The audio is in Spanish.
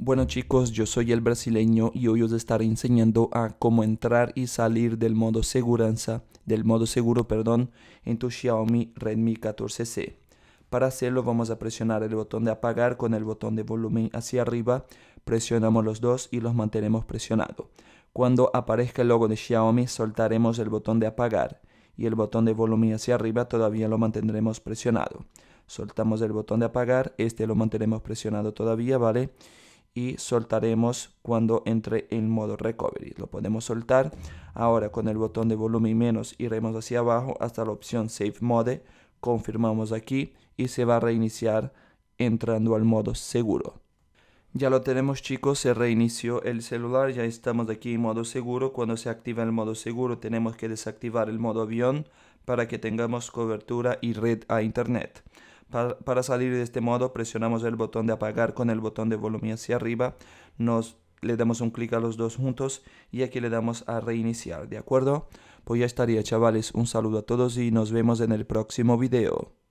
Bueno chicos, yo soy el brasileño y hoy os estaré enseñando a cómo entrar y salir del modo del modo seguro, perdón, en tu Xiaomi Redmi 14C. Para hacerlo vamos a presionar el botón de apagar con el botón de volumen hacia arriba, presionamos los dos y los mantenemos presionados Cuando aparezca el logo de Xiaomi soltaremos el botón de apagar y el botón de volumen hacia arriba todavía lo mantendremos presionado. Soltamos el botón de apagar, este lo mantendremos presionado todavía, ¿vale? y soltaremos cuando entre en modo recovery. Lo podemos soltar. Ahora con el botón de volumen menos iremos hacia abajo hasta la opción Save Mode. Confirmamos aquí y se va a reiniciar entrando al modo seguro. Ya lo tenemos chicos, se reinició el celular, ya estamos aquí en modo seguro. Cuando se activa el modo seguro tenemos que desactivar el modo avión para que tengamos cobertura y red a internet para salir de este modo presionamos el botón de apagar con el botón de volumen hacia arriba, nos le damos un clic a los dos juntos y aquí le damos a reiniciar, ¿de acuerdo? Pues ya estaría chavales, un saludo a todos y nos vemos en el próximo video.